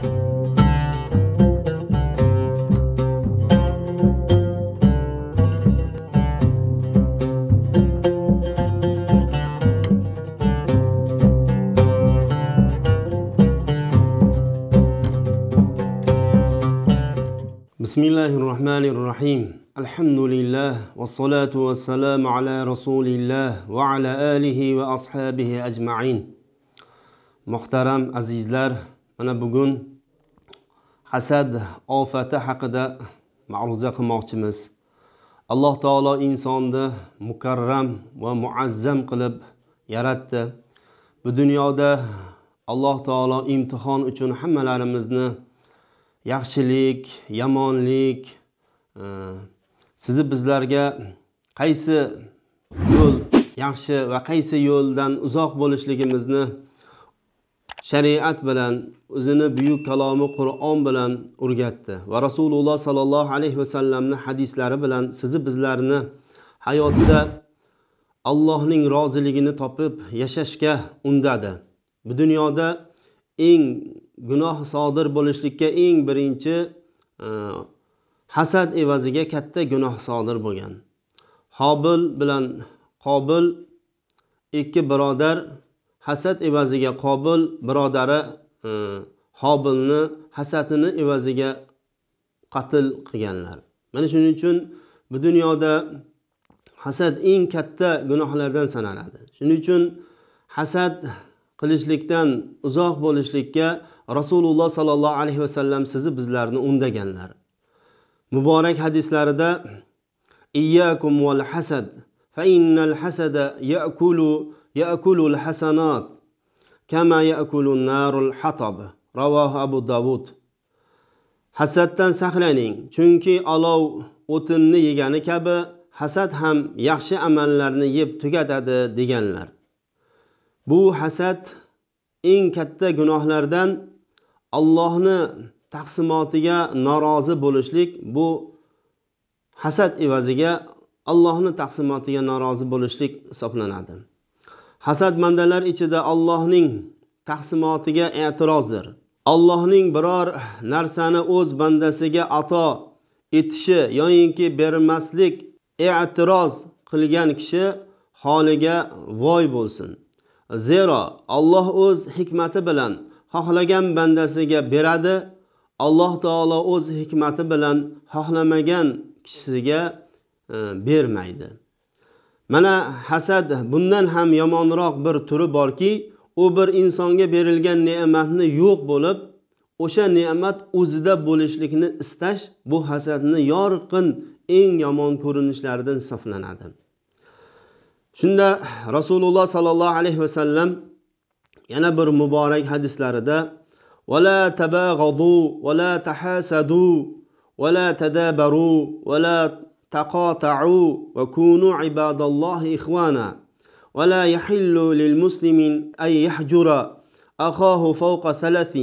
بسم الله الرحمن الرحيم الحمد لله والصلاة والسلام على رسول الله وعلى آله وأصحابه أجمعين محترم لار أنا بقول hasad ofati haqida ma'ruza qilmoqchimiz alloh taolo insonni mukarram va muazzam qilib yaratdi bu dunyoda alloh taolo imtihon uchun hammalarimizni yaxshilik yomonlik e, sizni bizlarga qaysi yo'l yaxshi va qaysi yo'ldan uzoq bo'lishligimizni shariat bilan o'zini buyuk kalomi qur'on bilan o'rgatdi va rasululloh sollallohu alayhi vasallamni hadislari bilan sizni bizlarni hayotda allohning roziligini topib yashashga undadi bu dunyoda eng gunoh sodir bo'lishlikka eng birinchi e, hasad evaziga katta gunoh sodir bo'lgan hobil bilan qobil ikki birodar hasad evaziga qobil birodari e, hobilni hasadini evaziga qatl qilganlar mana shuning uchun bu dunyoda hasad eng katta gunohlardan sanaladi shuning uchun hasad qilishlikdan uzoq bo'lishlikka rasululloh sollallohu alayhi vasallam sizni bizlarni undaganlar muborak hadislarida iyyakum val hasad fa innal hasada yakulu ya'kulul الحسنات kama ya'kulun narul hatab رواه abu davud hasaddan saqlaning chunki olov o'tinni yegani kabi hasad ham yaxshi amallarni yeb tugatadi deganlar bu hasad eng katta gunohlardan allohni taqsimotiga norozi bo'lishlik bu hasad evaziga allohni taqsimotiga norozi bo'lishlik hisoblanadi hasadmandalar ichida ollohning taqsimotiga e'tirozdir allohning biror narsani o'z bandasiga ato etishi yoyinki bermaslik e'tiroz qilgan kishi holiga voy bo'lsin zero olloh o'z hikmati bilan xohlagan bandasiga beradi alloh taolo o'z hikmati bilan xohlamagan kishisiga e, bermaydi mana hasad bundan ham yomonroq bir turi borki u bir insonga berilgan ne'matni yo'q bo'lib o'sha ne'mat o'zida bo'lishlikni istash bu hasadni yorqin eng yomon ko'rinishlaridan hisoblanadi shunda rasululloh sollallohu alayhi vasallam yana bir muborak hadislarida vala tabag'adu vala tahasadu vala tadabaru vala تقاطعوا وكونوا عباد الله إخوانا ولا يحل للمسلم أن يحجر أخاه فوق ثلاث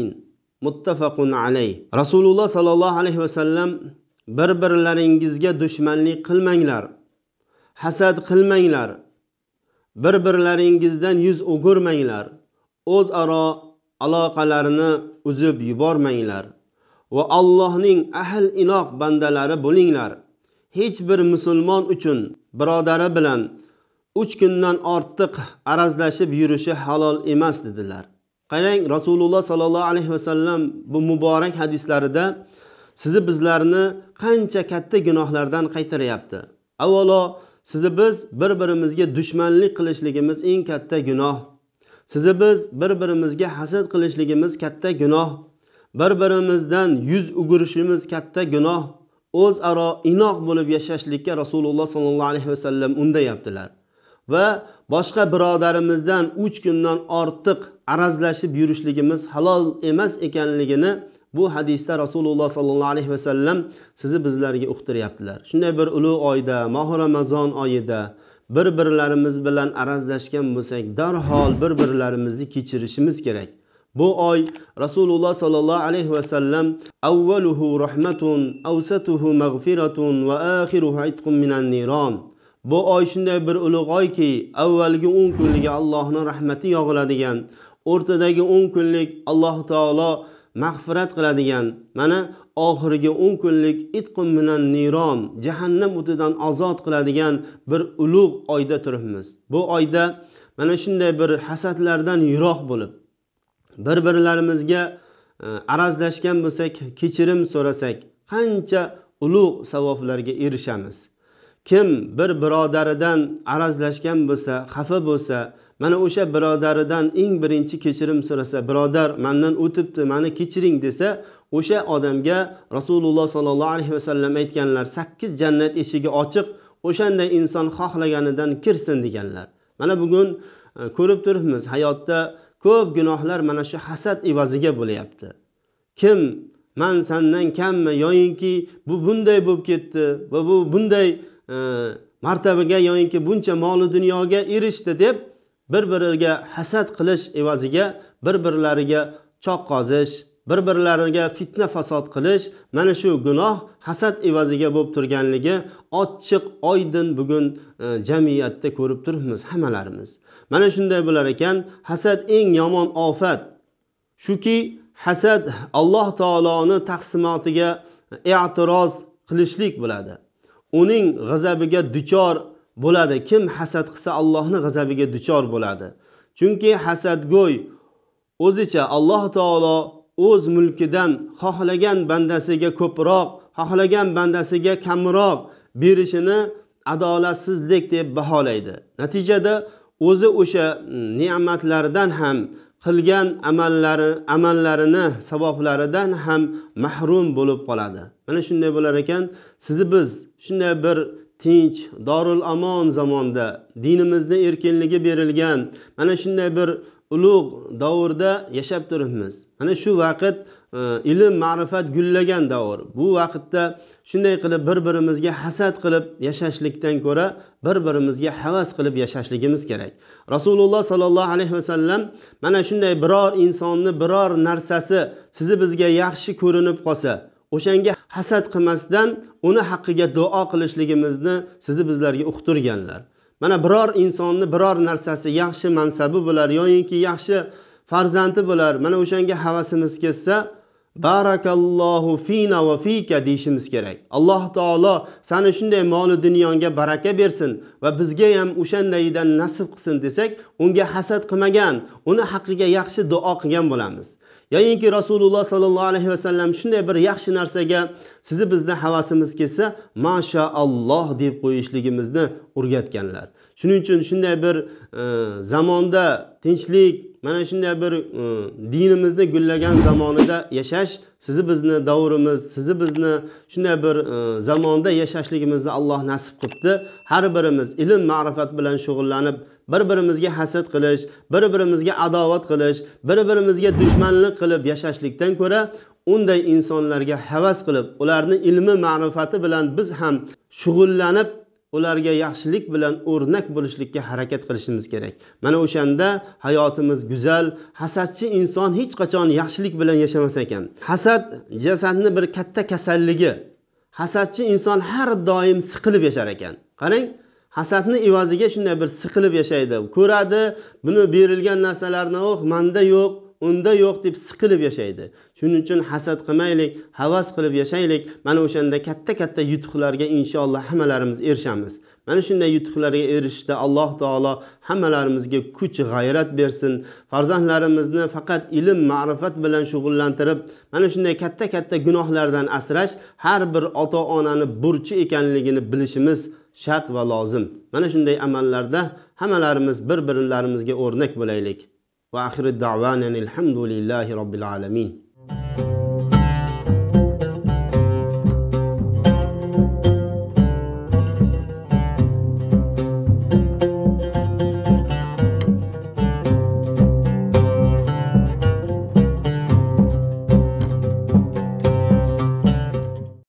متفق عليه رسول الله صلى الله عليه وسلم bir birlaringizga dushmanlik qilmanglar hasad qilmanglar bir birlaringizdan yuz o'girmanglar o'zaro aloqalarini uzib yubormanglar va allohning ahl inoq bandalari bo'linglar hech bir musulmon uchun birodari bilan uch kundan ortiq arazlashib yurishi halol emas dedilar qarang rasululloh sollallohu alayhi vasallam bu muborak hadislarida sizni bizlarni qancha katta gunohlardan qaytaryapti avvalo sizni biz bir birimizga dushmanlik qilishligimiz eng katta gunoh sizni biz bir birimizga hasad qilishligimiz katta gunoh bir birimizdan yuz o'girishimiz katta gunoh o'zaro inoq bo'lib yashashlikka rasululloh sollallohu alayhi vasallam undayaptilar va boshqa birodarimizdan uch kundan ortiq arazlashib yurishligimiz halol emas ekanligini bu hadisda rasululloh sollallohu alayhi vasallam sizni bizlarga uqtiryaptilar shunday bir ulug' oyda mohi ramazon oyida bir birlarimiz bilan arazlashgan bo'lsak darhol bir birlarimizni kechirishimiz kerak bu oy rasululloh sollallohu alayhi vasallam avvaluhu rahmatun avsatuhu mag'firatun va axiruhu itqun minan niron bu oy shunday bir ulug' oyki avvalgi o'n kunligi allohni rahmati yog'iladigan o'rtadagi o'n kunlik alloh taolo mag'firat qiladigan mana oxirgi o'n kunlik itqun minan niron jahannam o'tidan ozod qiladigan bir ulug' oyda turibmiz bu oyda mana shunday bir hasadlardan yiroq bo'lib bir birlarimizga e, arazlashgan bo'lsak kechirim so'rasak qancha ulug' savoblarga erishamiz kim bir birodaridan arazlashgan bo'lsa xafa bo'lsa mana o'sha birodaridan eng birinchi kechirim so'rasa birodar mandan o'tibdi mani kechiring desa o'sha odamga rasululloh sollallohu alayhi vasallam aytganlar sakkiz jannat eshigi ochiq o'shanday inson xohlaganidan kirsin deganlar mana bugun e, ko'rib turibmiz hayotda ko'p gunohlar mana shu hasad evaziga bo'lyapti kim man sandan kammi yoyinki bu bunday bo'lib ketdi va bu bunday e, martabaga yoyinki buncha moli dunyoga erishdi deb bir biriga hasad qilish evaziga bir birlariga choq qozish bir birlariga fitna fasod qilish mana shu gunoh hasad evaziga bo'lib turganligi ochiq oydin bugun e, jamiyatda ko'rib turibmiz hammalarimiz mana shunday bo'lar ekan hasad eng yomon ofat shuki hasad alloh taoloni taqsimotiga e, e'tiroz qilishlik bo'ladi uning g'azabiga duchor bo'ladi kim hasad qilsa allohni g'azabiga duchor bo'ladi chunki hasadgo'y o'zicha alloh taolo o'z mulkidan xohlagan bandasiga ko'proq xohlagan bandasiga kamroq berishini adolatsizlik deb baholaydi natijada o'zi o'sha mm, ne'matlardan ham qilgan amallari amallarini savoblaridan ham mahrum bo'lib qoladi mana shunday bo'lar ekan sizni biz shunday bir tinch dorul omon zamonda dinimizni erkinligi berilgan mana shunday bir ulug' davrda yashab turibmiz mana shu vaqt e, ilm ma'rifat gullagan davr bu vaqtda shunday qilib bir birimizga hasad qilib yashashlikdan ko'ra bir birimizga havas qilib yashashligimiz kerak rasululloh sollallohu alayhi vasallam mana shunday biror insonni biror narsasi sizni bizga yaxshi ko'rinib qolsa o'shanga hasad qilmasdan uni haqqiga duo qilishligimizni sizni bizlarga uqtirganlar mana biror insonni biror narsasi yaxshi mansabi bo'lar yoinki yaxshi farzandi bo'lar mana o'shanga havasimiz ketsa barakallohu fina va fika deyishimiz kerak alloh taolo sani shunday molu dunyongga baraka bersin va bizga ham o'shandaydan nasib qilsin desak unga hasad qilmagan uni haqqiga yaxshi duo qilgan bo'lamiz yoyinki rasululloh sollallohu alayhi vasallam shunday bir yaxshi narsaga sizni bizni havasimiz kelsa mashaalloh deb qo'yishligimizni o'rgatganlar shuning uchun shunday bir e, zamonda tinchlik mana shunday bir e, dinimizni gullagan zamonida yashash sizni bizni davrimiz sizni bizni shunday bir e, zamonda yashashligimizni alloh nasib qilibdi har birimiz ilm ma'rifat bilan shug'ullanib bir birimizga hasad qilish bir birimizga adovat qilish bir birimizga dushmanlik qilib yashashlikdan ko'ra unday insonlarga havas qilib ularni ilmi ma'rifati bilan biz ham shug'ullanib ularga yaxshilik bilan o'rnak bo'lishlikka harakat qilishimiz kerak mana o'shanda hayotimiz go'zal hasadchi inson hech qachon yaxshilik bilan yashamas ekan hasad jasadni bir katta kasalligi hasadchi inson har doim siqilib yashar ekan qarang hasadni evaziga shunday bir siqilib yashaydi ko'radi buni berilgan narsalarni oh manda yo'q unda yo'q deb siqilib yashaydi shuning uchun hasad qilmaylik havas qilib yashaylik mana o'shanda katta katta yutuqlarga inshaalloh hammalarimiz erishamiz mana shunday yutuqlarga erishishda alloh taolo hammalarimizga kuch g'ayrat bersin farzandlarimizni faqat ilm ma'rifat bilan shug'ullantirib mana shunday katta katta gunohlardan asrash har bir ota onani burchi ekanligini bilishimiz shart va lozim mana shunday amallarda hammalarimiz bir birlarimizga o'rnak bo'laylik وآخر ان الحمد لله رب العالمين